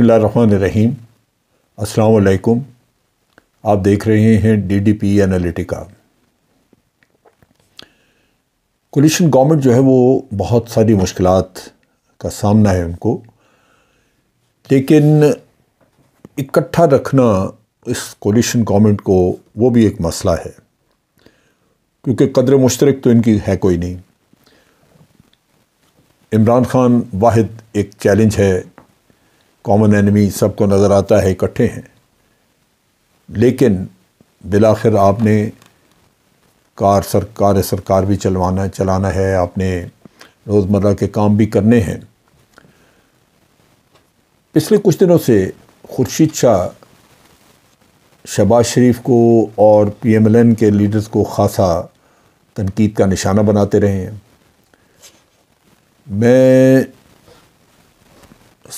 बसमीम असलकुम आप देख रहे हैं D D P analytica coalition government जो है वो बहुत सारी मुश्किल का सामना है उनको लेकिन इकट्ठा रखना इस कोलिशन गवर्नमेंट को वो भी एक मसला है क्योंकि कदर मुश्तरक तो इनकी है कोई नहीं इमरान खान वाहिद एक चैलेंज है कॉमन एनिमी सबको नज़र आता है इकट्ठे हैं लेकिन बिलाखिर आपने कार सरकार सरकार भी चलवाना चलाना है आपने रोज़मर्रा के काम भी करने हैं पिछले कुछ दिनों से खुर्शीद शाह शबाज शरीफ को और पी एम एल एन के लीडर्स को खासा तनकीद का निशाना बनाते रहे हैं मैं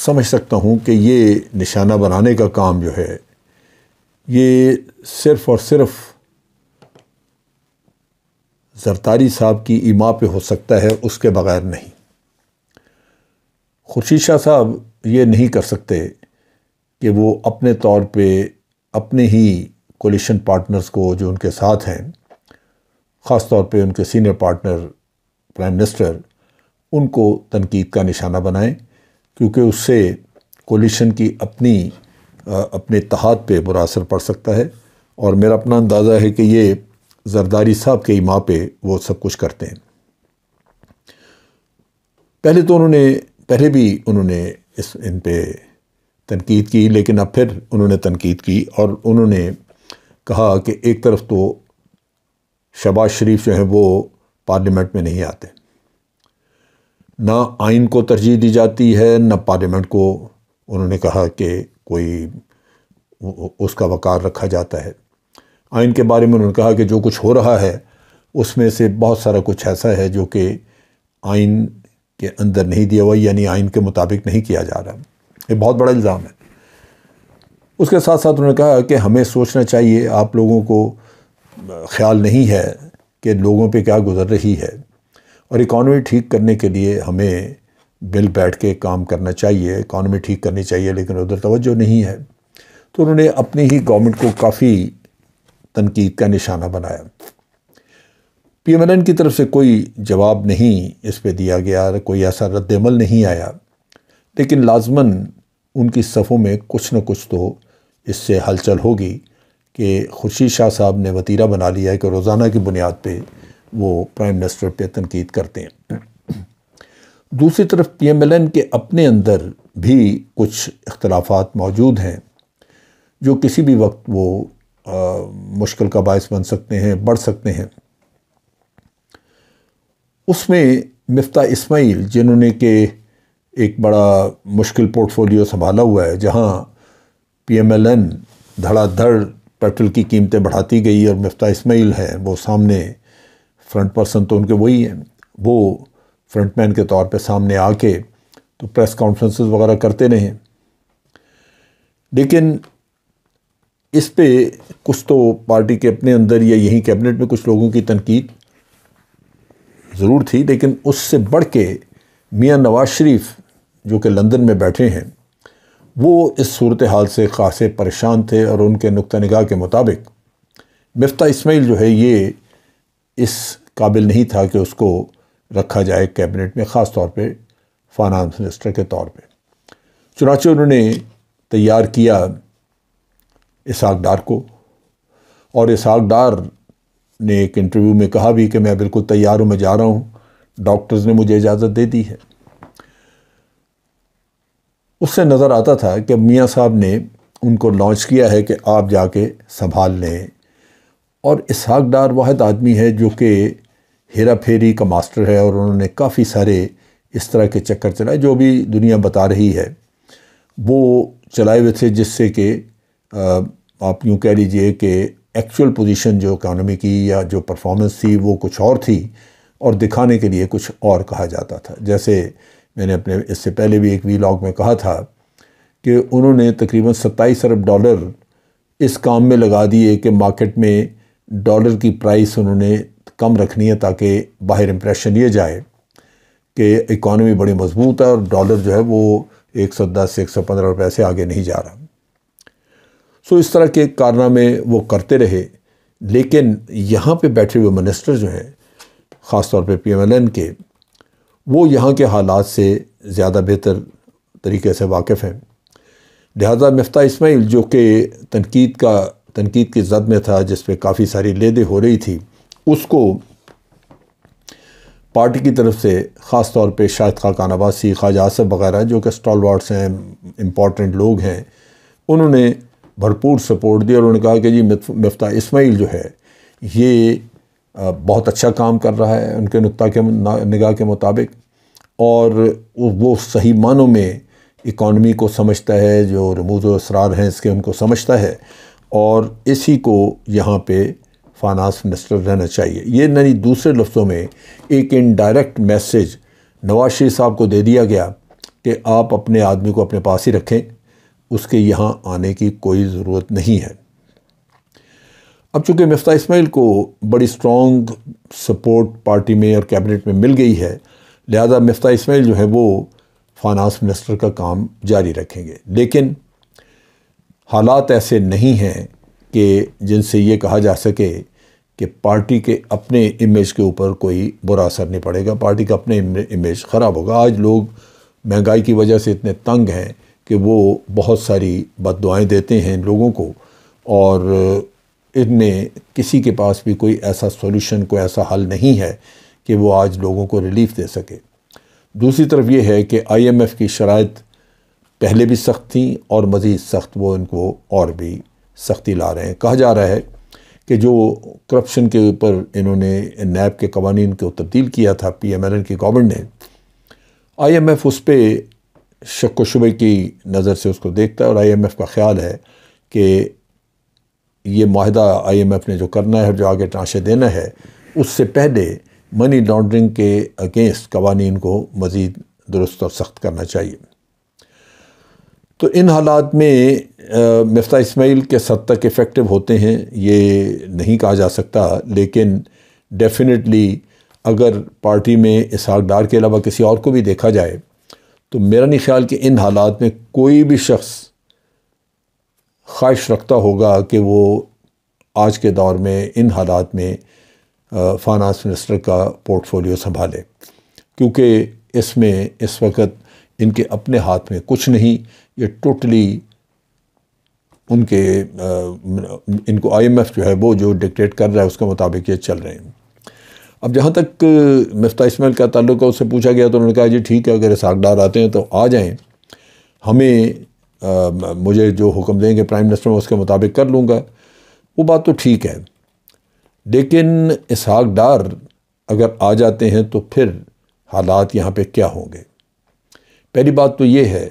समझ सकता हूँ कि ये निशाना बनाने का काम जो है ये सिर्फ़ और सिर्फ जरतारी साहब की ईमा पे हो सकता है उसके बगैर नहीं खुर्शीद शाह साहब ये नहीं कर सकते कि वो अपने तौर पे अपने ही कोलिशन पार्टनर्स को जो उनके साथ हैं ख़ास तौर पे उनके सीनियर पार्टनर प्राइम मिनिस्टर उनको तनकीद का निशाना बनाएं क्योंकि उससे कोलिशन की अपनी अपने तहत पे बुरा असर पड़ सकता है और मेरा अपना अंदाज़ा है कि ये जरदारी साहब के ही माँ पे वो सब कुछ करते हैं पहले तो उन्होंने पहले भी उन्होंने इस इन पे तनकीद की लेकिन अब फिर उन्होंने तनकीद की और उन्होंने कहा कि एक तरफ तो शबाज शरीफ जो हैं वो पार्लियामेंट में नहीं आते ना आइन को तरजीह दी जाती है ना पार्लियामेंट को उन्होंने कहा कि कोई उसका वकार रखा जाता है आइन के बारे में उन्होंने कहा कि जो कुछ हो रहा है उसमें से बहुत सारा कुछ ऐसा है जो कि आइन के अंदर नहीं दिया हुआ यानी आइन के मुताबिक नहीं किया जा रहा ये बहुत बड़ा इल्ज़ाम है उसके साथ साथ उन्होंने कहा कि हमें सोचना चाहिए आप लोगों को ख्याल नहीं है कि लोगों पे क्या गुज़र रही है और इकॉनमी ठीक करने के लिए हमें बिल बैठ के काम करना चाहिए इकॉनमी ठीक करनी चाहिए लेकिन उधर तवज्जो नहीं है तो उन्होंने अपनी ही गवर्नमेंट को काफ़ी तनकीद का निशाना बनाया पी एम एल एन की तरफ से कोई जवाब नहीं इस पर दिया गया कोई ऐसा रद्दमल नहीं आया लेकिन लाजमन उनकी सफ़ों में कुछ न कुछ तो इससे हलचल होगी कि खुर्शीद शाह साहब ने वतीरा बना लिया है कि रोज़ाना की बुनियाद पर वो प्राइम मिनिस्टर पे तनकीद करते हैं दूसरी तरफ पी एम एल एन के अपने अंदर भी कुछ अख्तलाफात मौजूद हैं जो किसी भी वक्त वो आ, मुश्किल का बायस बन सकते हैं बढ़ सकते हैं उसमें मफ्ता इस्माइल जिन्होंने के एक बड़ा मुश्किल पोर्टफोलियो संभाला हुआ है जहाँ पी एम एल एन धड़ाधड़ पेट्रोल की कीमतें बढ़ाती गई और मफ्ता इस्माइल है वो सामने फ्रंट पर्सन तो उनके वही हैं वो फ्रंट मैन के तौर पे सामने आके तो प्रेस कॉन्फ्रेंसेस वगैरह करते रहे लेकिन इस पे कुछ तो पार्टी के अपने अंदर या यहीं कैबिनेट में कुछ लोगों की तनकीद ज़रूर थी लेकिन उससे बढ़ के मियाँ नवाज शरीफ जो कि लंदन में बैठे हैं वो इस सूरत हाल से खासे परेशान थे और उनके नुक़ निगाह के मुताबिक मफ्ता इसमाइल जो है ये इस काबिल नहीं था कि उसको रखा जाए कैबिनेट में ख़ास तौर पे फाइनेंस मिनिस्टर के तौर पे चुनाचे उन्होंने तैयार किया इसहाक डार को और इसहाक डार ने एक इंटरव्यू में कहा भी कि मैं बिल्कुल तैयार हूँ मैं जा रहा हूँ डॉक्टर्स ने मुझे इजाज़त दे दी है उससे नज़र आता था कि मियाँ साहब ने उनको लॉन्च किया है कि आप जाके संभाल लें और इसहाक डार वाद आदमी है जो कि हेरा फेरी का मास्टर है और उन्होंने काफ़ी सारे इस तरह के चक्कर चलाए जो भी दुनिया बता रही है वो चलाए हुए थे जिससे कि आप यूँ कह लीजिए कि एक्चुअल पोजीशन जो इकानमी की या जो परफॉर्मेंस थी वो कुछ और थी और दिखाने के लिए कुछ और कहा जाता था जैसे मैंने अपने इससे पहले भी एक वीलॉग में कहा था कि उन्होंने तकरीबन सत्ताईस अरब डॉलर इस काम में लगा दिए कि मार्केट में डॉलर की प्राइस उन्होंने कम रखनी है ताकि बाहर इम्प्रेशन ये जाए कि इकॉनमी बड़ी मजबूत है और डॉलर जो है वो एक सौ दस एक सौ पंद्रह रुपये से आगे नहीं जा रहा सो इस तरह के कारनामे वो करते रहे लेकिन यहाँ पे बैठे हुए मिनिस्टर जो हैं ख़ास तौर पे पीएमएलएन के वो यहाँ के हालात से ज़्यादा बेहतर तरीके से वाकिफ़ हैं लिहाजा मफ्ता इसमाइल जो कि तनकीद का तनकीद की जद में था जिस पर काफ़ी सारी लेदे हो रही थी उसको पार्टी की तरफ से ख़ास तौर पे शाहिद खाकान अबासी ख्वाजा आसफ़ वगैरह जो कि स्टॉल हैं इम्पॉर्टेंट लोग हैं उन्होंने भरपूर सपोर्ट दिया और उन्होंने कहा कि जी मफ्ता इसमाइल जो है ये बहुत अच्छा काम कर रहा है उनके नुकता के निगाह के मुताबिक और वो सही मानों में इकॉनमी को समझता है जो रमूज असरार हैं इसके उनको समझता है और इसी को यहाँ पे फाइनेंस मिनिस्टर रहना चाहिए ये नहीं दूसरे लफ्ज़ों में एक इनडायरेक्ट मैसेज नवाज शरीफ साहब को दे दिया गया कि आप अपने आदमी को अपने पास ही रखें उसके यहाँ आने की कोई ज़रूरत नहीं है अब चूँकि मफ्ता इसमाइल को बड़ी स्ट्रॉन्ग सपोर्ट पार्टी में और कैबिनेट में मिल गई है लिहाजा मफ्ता इसमाइल जो है वो फाइनेंस मिनिस्टर का काम जारी रखेंगे लेकिन हालात ऐसे नहीं हैं कि जिनसे ये कहा जा सके कि पार्टी के अपने इमेज के ऊपर कोई बुरा असर नहीं पड़ेगा पार्टी का अपने इमेज ख़राब होगा आज लोग महंगाई की वजह से इतने तंग हैं कि वो बहुत सारी बददुआएं देते हैं लोगों को और इनमें किसी के पास भी कोई ऐसा सॉल्यूशन कोई ऐसा हल नहीं है कि वो आज लोगों को रिलीफ दे सके दूसरी तरफ ये है कि आईएमएफ की शरात पहले भी सख्त थी और मज़ीद सख्त वो इनको और भी सख्ती ला रहे हैं कहा जा रहा है कि जो करप्शन के ऊपर इन्होंने नैब के कवानीन को तब्दील किया था पी एम एल एन की गवर्नमेंट ने आई एम एफ़ उस पर शक व शुबे की नज़र से उसको देखता है और आई एम एफ़ का ख्याल है कि ये माहदा आई एम एफ़ ने जो करना है जो आगे ट्रांशे देना है उससे पहले मनी लॉन्ड्रिंग के अगेंस्ट कवानीन को मज़ीद दुरुस्त और सख्त करना चाहिए तो इन हालात में मफ्ता इसमाइल के हद तक इफ़ेक्टिव होते हैं ये नहीं कहा जा सकता लेकिन डेफिनेटली अगर पार्टी में इसहाक डार के अलावा किसी और को भी देखा जाए तो मेरा नहीं ख्याल कि इन हालात में कोई भी शख्स ख्वाहिश रखता होगा कि वो आज के दौर में इन हालात में फाइनेंस मिनिस्टर का पोर्टफोलियो संभाले क्योंकि इसमें इस वक्त इनके अपने हाथ में कुछ नहीं ये टोटली उनके इनको आईएमएफ जो है वो जो डिक्टेट कर रहा है उसके मुताबिक ये चल रहे हैं अब जहाँ तक मफ्ता इसमाइल का ताल्लुक है उससे पूछा गया तो उन्होंने कहा जी ठीक है अगर सागडार आते हैं तो आ जाएं हमें आ, मुझे जो हुक्म देंगे प्राइम मिनिस्टर में उसके मुताबिक कर लूँगा वो बात तो ठीक है लेकिन इसहाक डार अगर आ जाते हैं तो फिर हालात यहाँ पे क्या होंगे पहली बात तो ये है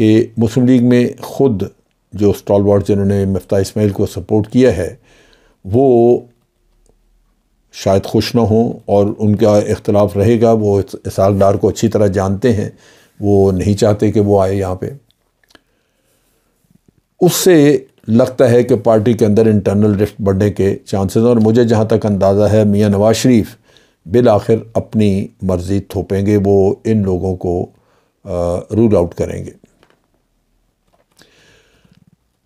कि मुस्लिम लीग में ख़ुद जो स्टॉल वार्ड जिन्होंने मफ्ता इसमाइल को सपोर्ट किया है वो शायद खुश ना हों और उनका इख्तलाफ रहेगा वो इसहाक डार को अच्छी तरह जानते हैं वो नहीं चाहते कि वो आए यहाँ पे उससे लगता है कि पार्टी के अंदर इंटरनल रिफ्ट बढ़ने के चांसेस और मुझे जहाँ तक अंदाज़ा है मियाँ नवाज शरीफ बिल आखिर अपनी मर्ज़ी थोपेंगे वो इन लोगों को रूल आउट करेंगे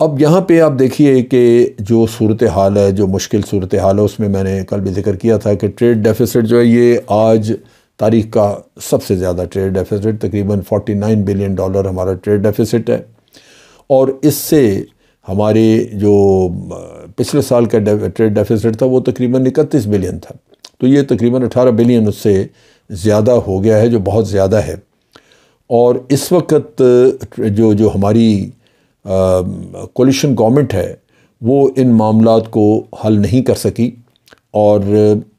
अब यहाँ पे आप देखिए कि जो सूरत हाल है जो मुश्किल सूरत हाल है उसमें मैंने कल भी जिक्र किया था कि ट्रेड डेफिसिट जो है ये आज तारीख का सबसे ज़्यादा ट्रेड डेफिसिट तकरीबन 49 बिलियन डॉलर हमारा ट्रेड डेफिसिट है और इससे हमारे जो पिछले साल का ट्रेड डेफिसिट था वो तकरीबन इकतीस बिलियन था तो ये तकरीबन 18 बिलियन उससे ज़्यादा हो गया है जो बहुत ज़्यादा है और इस वक्त जो जो हमारी कोलिशन गवर्नमेंट है वो इन मामला को हल नहीं कर सकी और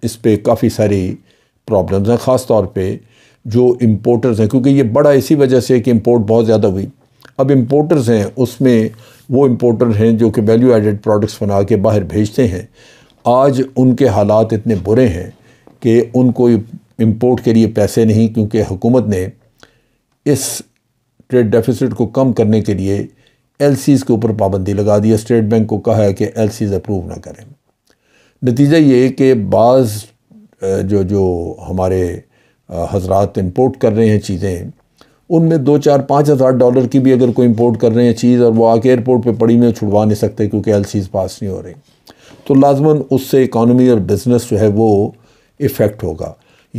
इस पर काफ़ी सारी प्रॉब्लम्स हैं ख़ास तौर पर जो इम्पोर्टर्स हैं क्योंकि ये बड़ा इसी वजह से कि इम्पोर्ट बहुत ज़्यादा हुई अब इम्पोर्टर्स हैं उसमें वो इम्पोर्टर हैं जो कि वैल्यू एडेड प्रोडक्ट्स बना के बाहर भेजते हैं आज उनके हालात इतने बुरे हैं कि उनको इम्पोर्ट के लिए पैसे नहीं क्योंकि हुकूमत ने इस ट्रेड डेफिसिट को कम करने के लिए एल के ऊपर पाबंदी लगा दी है स्टेट बैंक को कहा है कि एल अप्रूव ना करें नतीजा ये कि बाज़ जो जो हमारे हजरात इम्पोर्ट कर रहे हैं चीज़ें उनमें दो चार पाँच हज़ार डॉलर की भी अगर कोई इम्पोर्ट कर रहे हैं चीज़ और वो आके एयरपोर्ट पे पड़ी में छुड़वा नहीं सकते क्योंकि एल पास नहीं हो रही तो लाजमन उससे इकानमी और बिज़नेस जो है वो इफ़ेक्ट होगा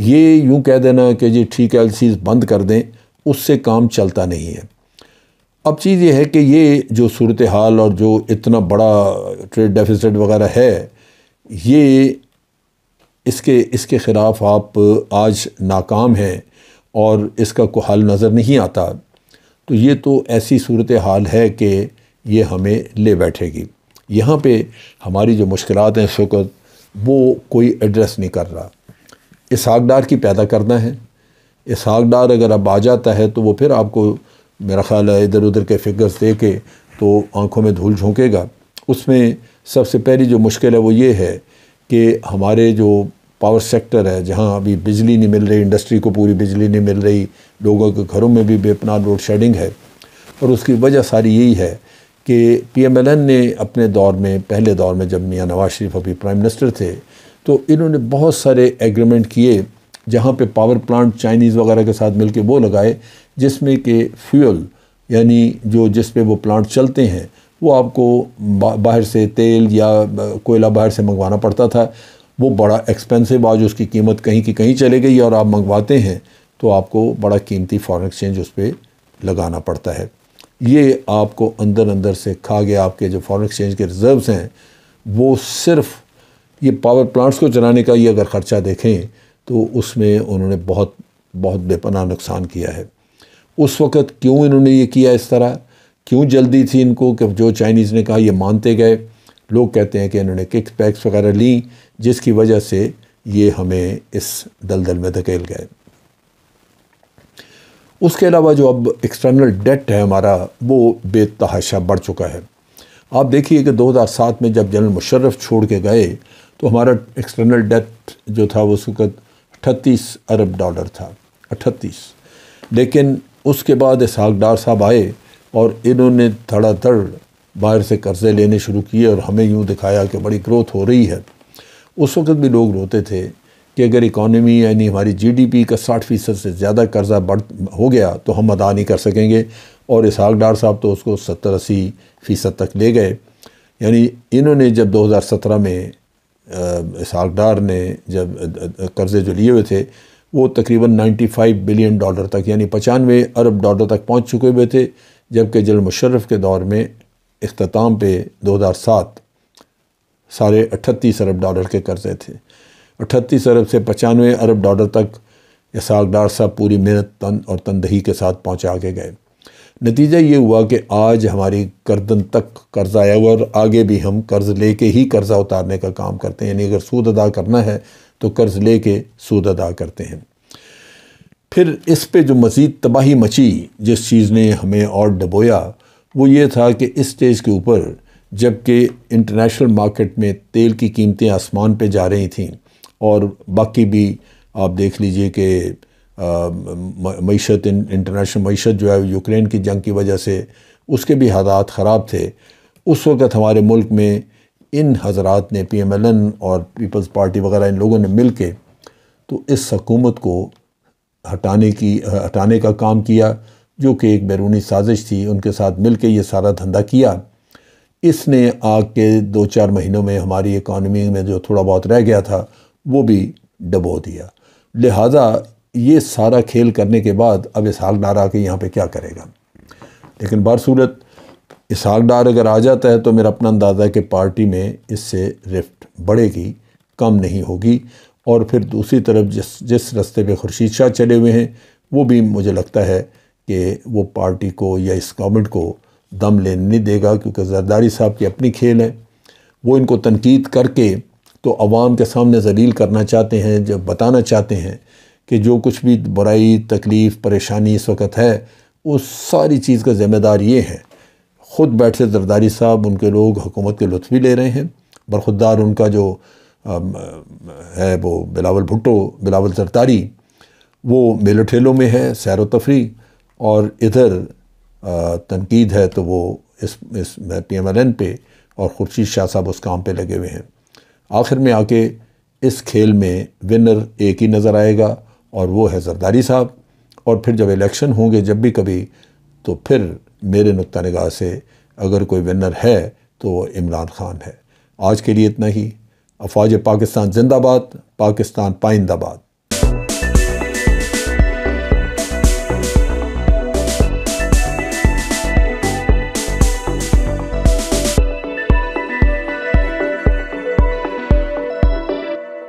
ये यूँ कह देना कि जी ठीक है एल बंद कर दें उससे काम चलता नहीं है अब चीज़ ये है कि ये जो सूरत हाल और जो इतना बड़ा ट्रेड डेफिसिट वगैरह है ये इसके इसके ख़िलाफ़ आप आज नाकाम हैं और इसका कोई हल नज़र नहीं आता तो ये तो ऐसी सूरत हाल है कि ये हमें ले बैठेगी यहाँ पे हमारी जो मुश्किल हैं इस वक्त वो कोई एड्रेस नहीं कर रहा इसहाक डार की पैदा करना है इसहाक डार अगर अब आ जाता है तो वो फिर आपको मेरा ख़्याल है इधर उधर के फिगर्स दे के तो आँखों में धूल झोंकेगा उसमें सबसे पहली जो मुश्किल है वो ये है कि हमारे जो पावर सेक्टर है जहाँ अभी बिजली नहीं मिल रही इंडस्ट्री को पूरी बिजली नहीं मिल रही लोगों के घरों में भी बेपना लोड शेडिंग है और उसकी वजह सारी यही है कि पीएमएलएन ने अपने दौर में पहले दौर में जब मियाँ नवाज शरीफ अभी प्राइम मिनिस्टर थे तो इन्होंने बहुत सारे एग्रीमेंट किए जहाँ पे पावर प्लांट चाइनीज़ वगैरह के साथ मिलके वो लगाए जिसमें के फ्यूल यानी जो जिस पे वो प्लांट चलते हैं वो आपको बाहर से तेल या कोयला बाहर से मंगवाना पड़ता था वो बड़ा एक्सपेंसिव आज उसकी कीमत कहीं की कहीं चले गई और आप मंगवाते हैं तो आपको बड़ा कीमती फ़ॉर एक्सचेंज उस पर लगाना पड़ता है ये आपको अंदर अंदर से खा गया आपके जो फॉरेन एक्सचेंज के रिज़र्व्स हैं वो सिर्फ ये पावर प्लांट्स को चलाने का ये अगर ख़र्चा देखें तो उसमें उन्होंने बहुत बहुत बेपना नुकसान किया है उस वक़्त क्यों इन्होंने ये किया इस तरह क्यों जल्दी थी इनको कि जो चाइनीज़ ने कहा ये मानते गए लोग कहते हैं कि इन्होंने किक पैक्स वगैरह ली जिसकी वजह से ये हमें इस दलदल में धकेल गए उसके अलावा जो अब एक्सटर्नल डेट है हमारा वो बेतहाशा बढ़ चुका है आप देखिए कि 2007 में जब जनरल मुशर्रफ छोड़ के गए तो हमारा एक्सटर्नल डेट जो था उस वक़्त अट्ठतीस अरब डॉलर था अट्ठतीस लेकिन उसके बाद इसहाक डार साहब आए और इन्होंने धड़ाधड़ बाहर से कर्ज़े लेने शुरू किए और हमें यूँ दिखाया कि बड़ी ग्रोथ हो रही है उस वक्त भी लोग रोते थे कि अगर इकॉनमी यानी हमारी जीडीपी का साठ फ़ीसद से ज़्यादा कर्ज़ा बढ़ हो गया तो हम अदा नहीं कर सकेंगे और इसहाक डार साहब तो उसको सत्तर अस्सी फ़ीसद तक ले गए यानी इन्होंने जब 2017 में डार ने जब कर्ज़े जो लिए हुए थे वो तकरीबन 95 बिलियन डॉलर तक यानी पचानवे अरब डॉलर तक पहुंच चुके हुए थे जबकि जल मुशर्रफ के दौर में अख्ताम पे 2007 साढ़े अट्ठतीस अरब डॉलर के कर्ज़े थे अट्ठतीस अरब से पचानवे अरब डॉलर तक डार साहब पूरी मेहनत तन और तनदही के साथ पहुँचा के गए नतीजा ये हुआ कि आज हमारी गर्दन तक कर्ज़ आया हुआ और आगे भी हम कर्ज़ ले के ही कर्ज़ा उतारने का काम करते हैं यानी अगर सूद अदा करना है तो कर्ज़ ले के सूद अदा करते हैं फिर इस पे जो मज़ीद तबाही मची जिस चीज़ ने हमें और डबोया वो ये था कि इस स्टेज के ऊपर जबकि इंटरनेशनल मार्केट में तेल की कीमतें आसमान पर जा रही थी और बाकी भी आप देख लीजिए कि मीशत इंटरनेशनल मीशत जो है यूक्रेन की जंग की वजह से उसके भी हालात ख़राब थे उस वक़्त हमारे मुल्क में इन हजरात ने पी एम एल एन और पीपल्स पार्टी वगैरह इन लोगों ने मिल के तो इस हकूमत को हटाने की हटाने का काम किया जो कि एक बैरूनी साजिश थी उनके साथ मिल के ये सारा धंधा किया इसने आग के दो चार महीनों में हमारी इकानमी में जो थोड़ा बहुत रह गया था वो भी डबो दिया लिहाजा ये सारा खेल करने के बाद अब इसहाक डार आके यहाँ पे क्या करेगा लेकिन बरसूरत इसहाक डार अगर आ जाता है तो मेरा अपना अंदाज़ा है कि पार्टी में इससे रिफ्ट बढ़ेगी कम नहीं होगी और फिर दूसरी तरफ जिस जिस रस्ते पे खुर्शीद शाह चले हुए हैं वो भी मुझे लगता है कि वो पार्टी को या इस गवर्नमेंट को दम लेने नहीं देगा क्योंकि जरदारी साहब की अपनी खेल है वो इनको तनकीद करके तो आवाम के सामने जलील करना चाहते हैं जब बताना चाहते हैं कि जो कुछ भी बुराई तकलीफ़ परेशानी इस वक्त है उस सारी चीज़ का ज़िम्मेदार ये है ख़ुद बैठे जरदारी साहब उनके लोग हुकूमत के लुत्फ भी ले रहे हैं बरखुदार उनका जो है वो बिलावल भुट्टो बिलावल जरदारी वो मेलो ठेलों में है सैर तफरी और इधर तनकीद है तो वो इस इस पी एम एल एन पे और खुर्शीद शाह साहब उस काम पर लगे हुए हैं आखिर में आके इस खेल में विनर एक ही नज़र आएगा और वो है जरदारी साहब और फिर जब इलेक्शन होंगे जब भी कभी तो फिर मेरे नुक़ नगाह से अगर कोई विनर है तो वो इमरान ख़ान है आज के लिए इतना ही अफवाज पाकिस्तान जिंदाबाद पाकिस्तान पाइंदाबाद